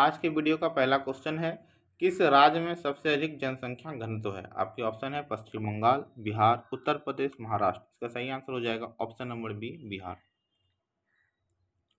आज के वीडियो का पहला क्वेश्चन है किस राज्य में सबसे अधिक जनसंख्या घनत्व है आपके ऑप्शन है पश्चिम बंगाल बिहार उत्तर प्रदेश महाराष्ट्र इसका सही आंसर हो जाएगा ऑप्शन नंबर बी बिहार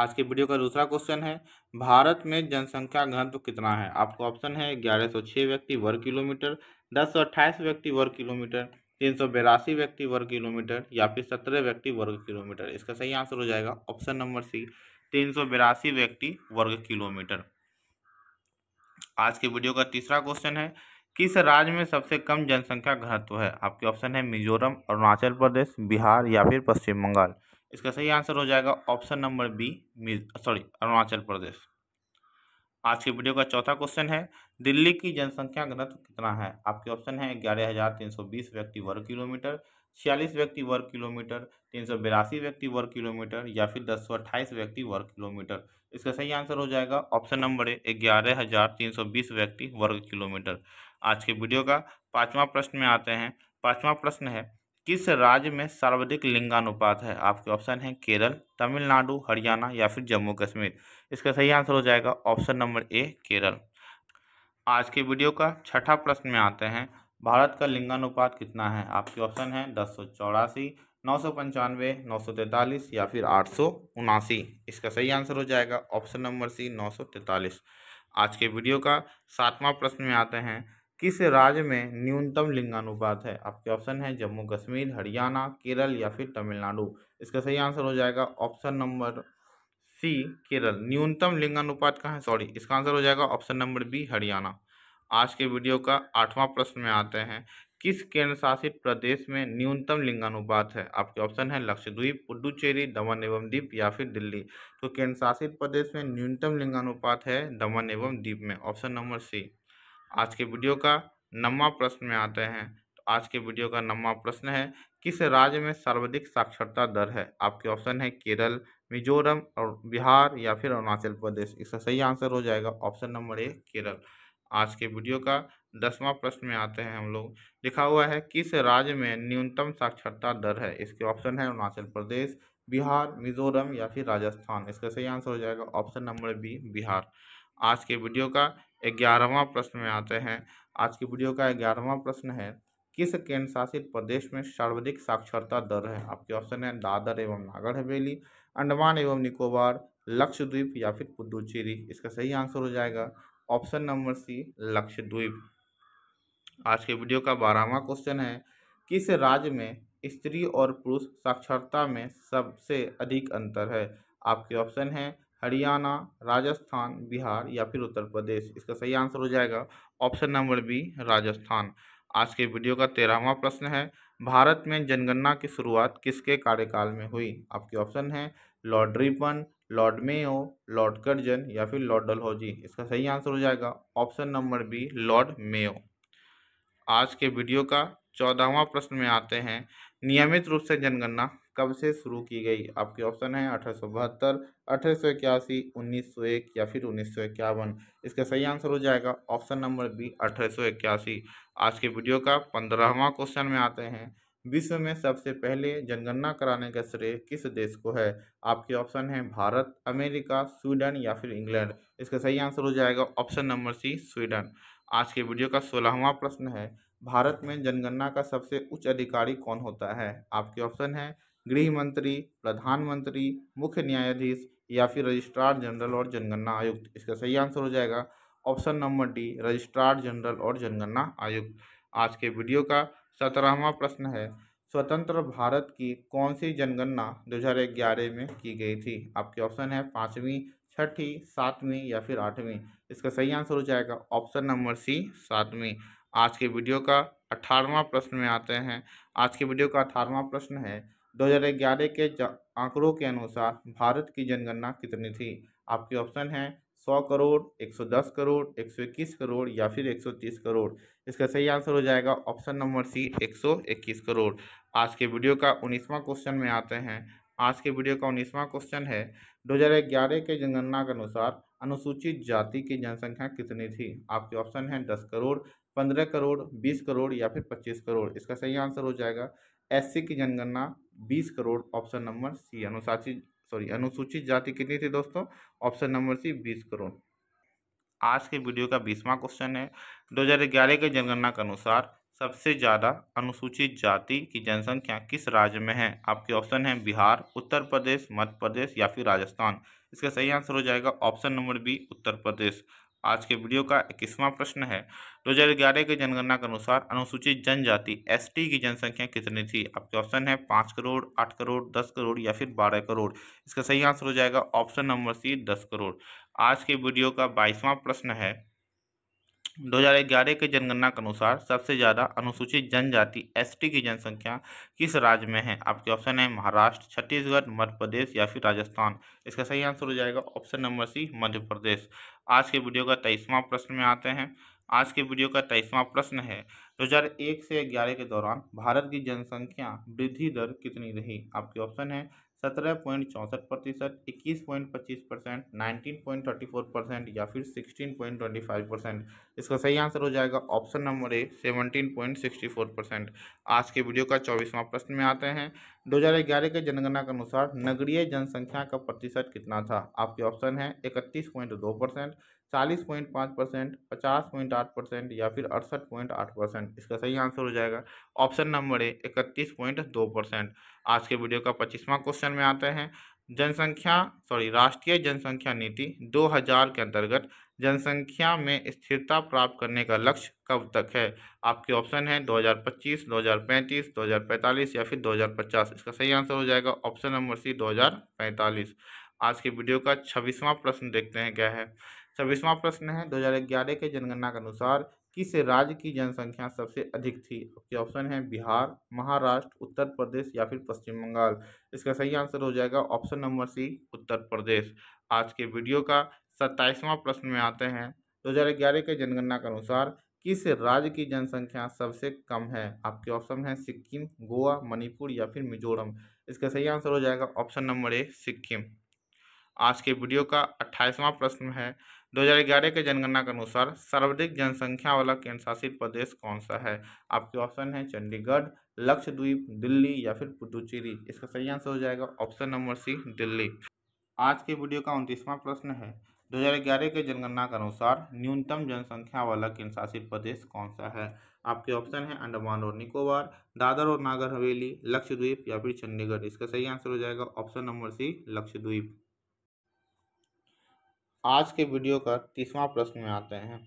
आज के वीडियो का दूसरा क्वेश्चन है भारत में जनसंख्या घनत्व कितना है आपका ऑप्शन है ग्यारह सौ छः व्यक्ति वर्ग किलोमीटर दस सौ अट्ठाईस व्यक्ति वर्ग किलोमीटर तीन सौ बेरासी व्यक्ति वर्ग किलोमीटर या फिर सत्रह व्यक्ति वर्ग किलोमीटर इसका सही आंसर हो जाएगा ऑप्शन नंबर सी तीन सौ बेरासी व्यक्ति वर्ग किलोमीटर आज के वीडियो का तीसरा क्वेश्चन है किस राज्य में सबसे कम जनसंख्या घनत्व है आपके ऑप्शन है मिजोरम अरुणाचल प्रदेश बिहार या फिर पश्चिम बंगाल इसका सही आंसर हो जाएगा option number B sorry Arunachal Pradesh आज के वीडियो का चौथा क्वेश्चन है दिल्ली की जनसंख्या घनत्व कितना है आपके ऑप्शन है ग्यारह हज़ार तीन सौ बीस व्यक्ति वर्ग किलोमीटर छियालीस व्यक्ति वर्ग किलोमीटर तीन सौ बिरासी व्यक्ति वर्ग किलोमीटर या फिर दस सौ अट्ठाईस व्यक्ति वर्ग किलोमीटर इसका सही आंसर हो जाएगा ऑप्शन नंबर ए ग्यारह हज़ार तीन सौ बीस व्यक्ति वर्ग किलोमीटर आज के वीडियो का पांचवा प्रश्न में आते हैं पांचवा प्रश्न है किस राज्य में सर्वाधिक लिंगानुपात है आपके ऑप्शन है केरल तमिलनाडु हरियाणा या फिर जम्मू कश्मीर इसका सही आंसर हो जाएगा ऑप्शन नंबर ए केरल आज के वीडियो का छठा प्रश्न में आते हैं भारत का लिंगानुपात कितना है आपके ऑप्शन है दस सौ चौरासी नौ सौ पंचानवे नौ सौ तैंतालीस या फिर आठ सौ उनासी इसका सही आंसर हो जाएगा ऑप्शन नंबर सी नौ सौ तैंतालीस आज के वीडियो का सातवां प्रश्न में आते हैं किस राज्य में न्यूनतम लिंगानुपात है आपके ऑप्शन है जम्मू कश्मीर हरियाणा केरल या फिर तमिलनाडु इसका सही आंसर हो जाएगा ऑप्शन नंबर सी केरल न्यूनतम लिंगानुपात कहाँ है सॉरी इसका आंसर हो जाएगा ऑप्शन नंबर बी हरियाणा आज के वीडियो का आठवां प्रश्न में आते हैं किस केंद्र शासित प्रदेश में न्यूनतम लिंगानुपात है आपके ऑप्शन है लक्षद्वीप पुडुचेरी दमन एवं द्वीप या फिर दिल्ली तो केंद्र शासित प्रदेश में न्यूनतम लिंगानुपात है दमन एवं द्वीप में ऑप्शन नंबर सी आज के वीडियो का नवा प्रश्न में आते हैं तो आज के वीडियो का नवा प्रश्न है किस राज्य में सर्वाधिक साक्षरता दर है आपके ऑप्शन है केरल मिजोरम और बिहार या फिर अरुणाचल प्रदेश इसका सही आंसर हो जाएगा ऑप्शन नंबर ए केरल आज के वीडियो का दसवां प्रश्न में आते हैं हम लोग लिखा हुआ है किस राज्य में न्यूनतम साक्षरता दर है इसके ऑप्शन है अरुणाचल प्रदेश बिहार मिजोरम या फिर राजस्थान इसका सही आंसर हो जाएगा ऑप्शन नंबर बी बिहार आज के वीडियो का ग्यारहवां प्रश्न में आते हैं आज के वीडियो का ग्यारहवां प्रश्न है किस केंद्र शासित प्रदेश में सर्वाधिक साक्षरता दर है आपके ऑप्शन है दादर एवं नागर हवेली अंडमान एवं निकोबार लक्षद्वीप या फिर पुदुचेरी इसका सही आंसर हो जाएगा ऑप्शन नंबर सी लक्षद्वीप आज के वीडियो का बारहवा क्वेश्चन है किस राज्य में स्त्री और पुरुष साक्षरता में सबसे अधिक अंतर है आपके ऑप्शन है हरियाणा राजस्थान बिहार या फिर उत्तर प्रदेश इसका सही आंसर हो जाएगा ऑप्शन नंबर बी राजस्थान आज के वीडियो का तेरहवा प्रश्न है भारत में जनगणना की शुरुआत किसके कार्यकाल में हुई आपके ऑप्शन है Lord Ripon Lord Lord Mayo Lord Curzon या फिर लॉर्ड डलहौजी इसका सही आंसर हो जाएगा option number B Lord Mayo आज के वीडियो का चौदहवा प्रश्न में आते हैं नियमित रूप से जनगणना कब से शुरू की गई आपके ऑप्शन है अठारह सौ बहत्तर अठारह सौ इक्यासी उन्नीस सौ एक या फिर उन्नीस सौ इक्यावन इसका सही आंसर हो जाएगा ऑप्शन नंबर बी अठारह सौ इक्यासी आज के वीडियो का पंद्रहवा क्वेश्चन में आते हैं विश्व में सबसे पहले जनगणना कराने का श्रेय किस देश को है आपके ऑप्शन है भारत अमेरिका स्वीडन या फिर इंग्लैंड इसका सही आंसर हो जाएगा ऑप्शन नंबर सी स्वीडन आज के वीडियो का सोलहवा प्रश्न है भारत में जनगणना का सबसे उच्च अधिकारी कौन होता है आपके ऑप्शन है गृह मंत्री प्रधानमंत्री मुख्य न्यायाधीश या फिर रजिस्ट्रार जनरल और जनगणना आयुक्त इसका सही आंसर हो जाएगा option number D registrar general और जनगणना आयुक्त आज के वीडियो का सत्रहवा प्रश्न है स्वतंत्र भारत की कौन सी जनगणना 2011 में की गई थी आपके ऑप्शन है पाँचवीं छठी सातवीं या फिर आठवीं इसका सही आंसर हो जाएगा ऑप्शन नंबर सी सातवीं आज के वीडियो का अठारहवा प्रश्न में आते हैं आज के वीडियो का अठारहवा प्रश्न है 2011 के आंकड़ों के अनुसार भारत की जनगणना कितनी थी आपके ऑप्शन है सौ करोड़ एक सौ दस करोड़ एक सौ इक्कीस करोड़ या फिर एक सौ तीस करोड़ इसका सही आंसर हो जाएगा ऑप्शन नंबर सी एक सौ इक्कीस करोड़ आज के वीडियो का उन्नीसवां क्वेश्चन में आते हैं आज के वीडियो का उन्नीसवां क्वेश्चन है ग्यारह के जनगणना के अनुसार अनुसूचित जाति की जनसंख्या कितनी थी आपके ऑप्शन हैं दस करोड़ पंद्रह करोड़ बीस करोड़ या फिर पच्चीस करोड़ इसका सही आंसर हो जाएगा एससी की जनगणना बीस करोड़ ऑप्शन नंबर सी अनुसूचित सॉरी अनुसूचित जाति कितनी थी दोस्तों ऑप्शन नंबर सी बीस करोड़ आज के वीडियो का बीसवा क्वेश्चन है 2011 के जनगणना के अनुसार सबसे ज़्यादा अनुसूचित जाति की जनसंख्या किस राज्य में है आपके ऑप्शन है बिहार उत्तर प्रदेश मध्य प्रदेश या फिर राजस्थान इसका सही आंसर हो जाएगा option number B Uttar Pradesh आज के वीडियो का इक्कीसवां प्रश्न है 2011 की जनगणना के अनुसार अनुसूचित जनजाति एसटी की जनसंख्या कितनी थी आपके ऑप्शन है पाँच करोड़ आठ करोड़ दस करोड़ या फिर बारह करोड़ इसका सही आंसर हो जाएगा ऑप्शन नंबर सी दस करोड़ आज के वीडियो का बाईसवां प्रश्न है 2011 के जनगणना के अनुसार सबसे ज़्यादा अनुसूचित जनजाति एसटी की जनसंख्या किस राज्य में है आपके ऑप्शन है महाराष्ट्र छत्तीसगढ़ मध्य प्रदेश या फिर राजस्थान इसका सही आंसर हो जाएगा ऑप्शन नंबर सी मध्य प्रदेश आज के वीडियो का तेईसवां प्रश्न में आते हैं आज के वीडियो का तेईसवां प्रश्न है एक से ग्यारह के दौरान भारत की जनसंख्या वृद्धि दर कितनी रही आपके ऑप्शन है सत्रह पॉइंट चौंसठ प्रतिशत इक्कीस पॉइंट पच्चीस percent nineteen point thirty four percent या फिर sixteen point twenty five percent इसका सही आंसर हो जाएगा option number A seventeen point sixty four percent आज के वीडियो का चौबीसवां प्रश्न में आते हैं 2011 के जनगणना के अनुसार नगरीय जनसंख्या का प्रतिशत कितना था आपके ऑप्शन है इकतीस पॉइंट दो परसेंट चालीस पॉइंट पाँच परसेंट पचास पॉइंट आठ परसेंट या फिर अड़सठ पॉइंट आठ परसेंट इसका सही आंसर हो जाएगा ऑप्शन नंबर ए इकतीस पॉइंट दो परसेंट आज के वीडियो का पच्चीसवां क्वेश्चन में आते हैं जनसंख्या सॉरी राष्ट्रीय जनसंख्या नीति 2000 के अंतर्गत जनसंख्या में स्थिरता प्राप्त करने का लक्ष्य कब तक है आपके ऑप्शन है 2025, 2035, 2045 या फिर 2050 इसका सही आंसर हो जाएगा ऑप्शन नंबर सी 2045 आज के वीडियो का छब्बीसवां प्रश्न देखते हैं क्या है छब्बीसवां प्रश्न है 2011 के जनगणना के अनुसार किस राज्य की जनसंख्या सबसे अधिक थी आपके ऑप्शन है बिहार महाराष्ट्र उत्तर प्रदेश या फिर पश्चिम बंगाल इसका सही आंसर हो जाएगा ऑप्शन नंबर सी उत्तर प्रदेश आज के वीडियो का सत्ताईसवां प्रश्न में आते हैं 2011 के जनगणना के अनुसार किस राज्य की जनसंख्या सबसे कम है आपके ऑप्शन है सिक्किम गोवा मणिपुर या फिर मिजोरम इसका सही आंसर हो जाएगा ऑप्शन नंबर ए सिक्किम आज के वीडियो का अट्ठाईसवां प्रश्न है 2011 के जनगणना के अनुसार सर्वाधिक जनसंख्या वाला केंद्र शासित प्रदेश कौन सा है आपके ऑप्शन है चंडीगढ़ लक्षद्वीप दिल्ली या फिर पुदुचेरी इसका सही आंसर हो जाएगा ऑप्शन नंबर सी दिल्ली आज के वीडियो का उनतीसवां प्रश्न है 2011 के जनगणना के अनुसार न्यूनतम जनसंख्या वाला केंद्रशासित प्रदेश कौन सा है आपके ऑप्शन है अंडमान और निकोबार दादर और नागर हवेली लक्षद्वीप या फिर चंडीगढ़ इसका सही आंसर हो जाएगा ऑप्शन नंबर सी लक्षद्वीप आज के वीडियो का तीसवा प्रश्न में आते हैं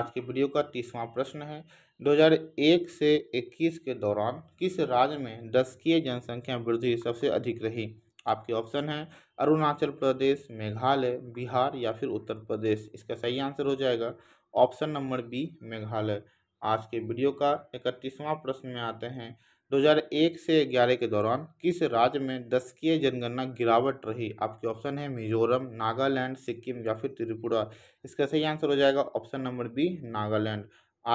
आज के वीडियो का तीसवा प्रश्न है 2001 से 21 के दौरान किस राज्य में की जनसंख्या वृद्धि सबसे अधिक रही आपके ऑप्शन है अरुणाचल प्रदेश मेघालय बिहार या फिर उत्तर प्रदेश इसका सही आंसर हो जाएगा ऑप्शन नंबर बी मेघालय आज के वीडियो का इकतीसवां प्रश्न में आते हैं 2001 से 11 के दौरान किस राज्य में दशकीय जनगणना गिरावट रही आपके ऑप्शन है मिजोरम नागालैंड सिक्किम या फिर त्रिपुरा इसका सही आंसर हो जाएगा ऑप्शन नंबर बी नागालैंड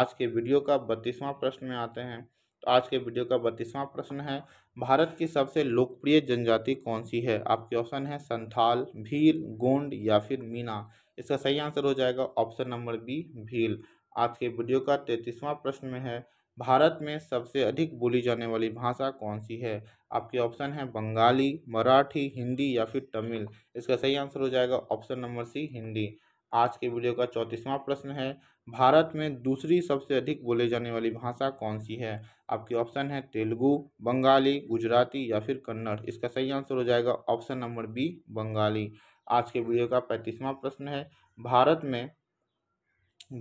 आज के वीडियो का बत्तीसवां प्रश्न में आते हैं आज के वीडियो का बत्तीसवां प्रश्न है भारत की सबसे लोकप्रिय जनजाति कौन सी है आपके ऑप्शन है संथाल भील गोंड या फिर मीना इसका सही आंसर हो जाएगा ऑप्शन नंबर बी भील आज के वीडियो का तैतीसवां प्रश्न में है भारत में सबसे अधिक बोली जाने वाली भाषा कौन सी है आपके ऑप्शन है बंगाली मराठी हिंदी या फिर तमिल इसका सही आंसर हो जाएगा ऑप्शन नंबर सी हिंदी आज के वीडियो का चौंतीसवां प्रश्न है भारत में दूसरी सबसे अधिक बोले जाने वाली भाषा कौन सी है आपके ऑप्शन है तेलुगु बंगाली गुजराती या फिर कन्नड़ इसका सही आंसर हो जाएगा ऑप्शन नंबर बी बंगाली आज के वीडियो का पैंतीसवां प्रश्न है भारत में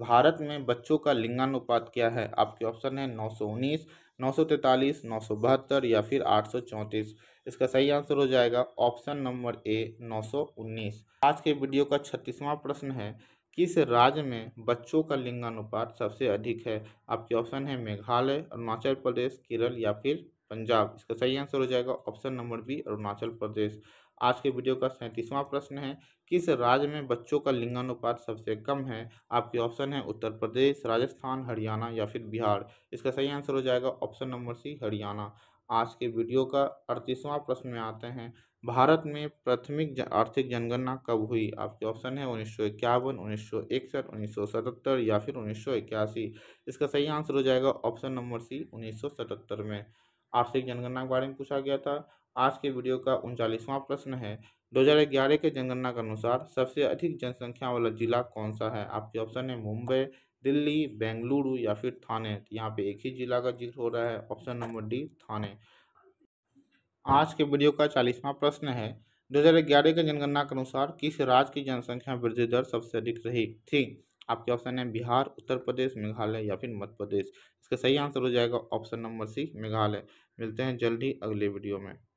भारत में बच्चों का लिंगानुपात क्या है आपके ऑप्शन है नौ सौ उन्नीस नौ सौ तैंतालीस नौ सौ बहत्तर या फिर आठ सौ चौंतीस इसका सही आंसर हो जाएगा ऑप्शन नंबर ए 919 आज के वीडियो का छत्तीसवां प्रश्न है किस राज्य में बच्चों का लिंगानुपात सबसे अधिक है आपके ऑप्शन है मेघालय अरुणाचल प्रदेश केरल या फिर पंजाब इसका सही आंसर हो जाएगा option number B Arunachal Pradesh आज के वीडियो का सैंतीसवां प्रश्न है किस राज्य में बच्चों का लिंगानुपात सबसे कम है आपके ऑप्शन है उत्तर प्रदेश राजस्थान हरियाणा या फिर बिहार इसका सही आंसर हो जाएगा ऑप्शन नंबर सी हरियाणा आज के वीडियो का अड़तीसवां प्रश्न में आते हैं भारत में प्राथमिक आर्थिक जनगणना कब हुई आपके ऑप्शन है उन्नीस सौ इक्यावन उन्नीस सौ इकसठ उन्नीस सौ सतहत्तर या फिर उन्नीस सौ इक्यासी इसका सही आंसर हो जाएगा ऑप्शन नंबर सी उन्नीस सौ सतहत्तर में आर्थिक जनगणना के बारे में पूछा गया था आज के वीडियो का उनचालीसवां प्रश्न है 2011 के जनगणना के अनुसार सबसे अधिक जनसंख्या वाला जिला कौन सा है आपके ऑप्शन है मुंबई दिल्ली बेंगलुरु या फिर थाने तो यहाँ पे एक ही जिला का जिक्र हो रहा है ऑप्शन नंबर डी थाने आज के वीडियो का चालीसवां प्रश्न है 2011 के जनगणना के अनुसार किस राज्य की जनसंख्या वृद्धि दर सबसे अधिक रही थी आपके ऑप्शन है बिहार उत्तर प्रदेश मेघालय या फिर मध्य प्रदेश इसका सही आंसर हो जाएगा ऑप्शन नंबर सी मेघालय मिलते हैं जल्दी अगले वीडियो में